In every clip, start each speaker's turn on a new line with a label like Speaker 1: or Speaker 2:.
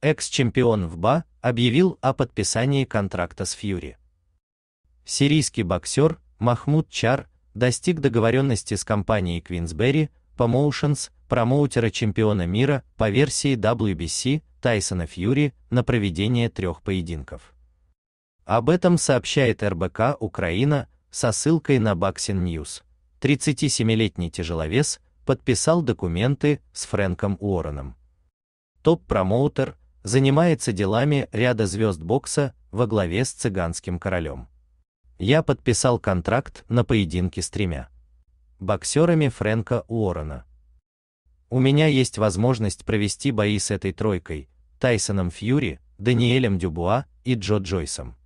Speaker 1: экс-чемпион ВБА, объявил о подписании контракта с Фьюри. Сирийский боксер Махмуд Чар достиг договоренности с компанией Квинсбери Promotions, промоутера чемпиона мира по версии WBC Тайсона Фьюри на проведение трех поединков. Об этом сообщает РБК Украина со ссылкой на Boxing News. 37-летний тяжеловес подписал документы с Фрэнком Уорреном. Топ-промоутер занимается делами ряда звезд бокса во главе с цыганским королем. Я подписал контракт на поединки с тремя боксерами Фрэнка Уоррена. У меня есть возможность провести бои с этой тройкой, Тайсоном Фьюри, Даниэлем Дюбуа и Джо Джойсом.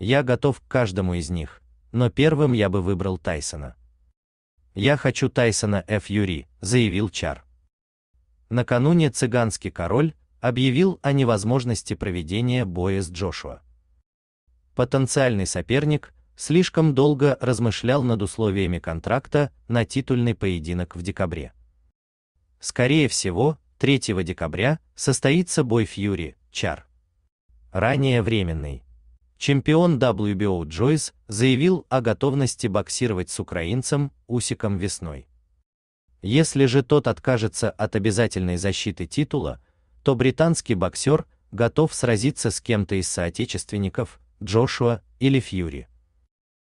Speaker 1: Я готов к каждому из них, но первым я бы выбрал Тайсона. Я хочу Тайсона Фьюри, заявил Чар. Накануне цыганский король объявил о невозможности проведения боя с Джошуа. Потенциальный соперник слишком долго размышлял над условиями контракта на титульный поединок в декабре. Скорее всего, 3 декабря состоится бой Фьюри, Чар. Ранее временный. Чемпион WBO Джойс заявил о готовности боксировать с украинцем Усиком весной. Если же тот откажется от обязательной защиты титула, то британский боксер готов сразиться с кем-то из соотечественников Джошуа или Фьюри.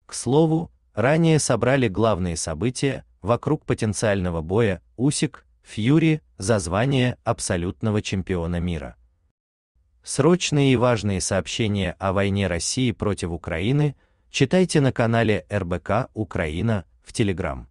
Speaker 1: К слову, ранее собрали главные события вокруг потенциального боя Усик Фьюри за звание абсолютного чемпиона мира. Срочные и важные сообщения о войне России против Украины читайте на канале РБК Украина в Телеграм.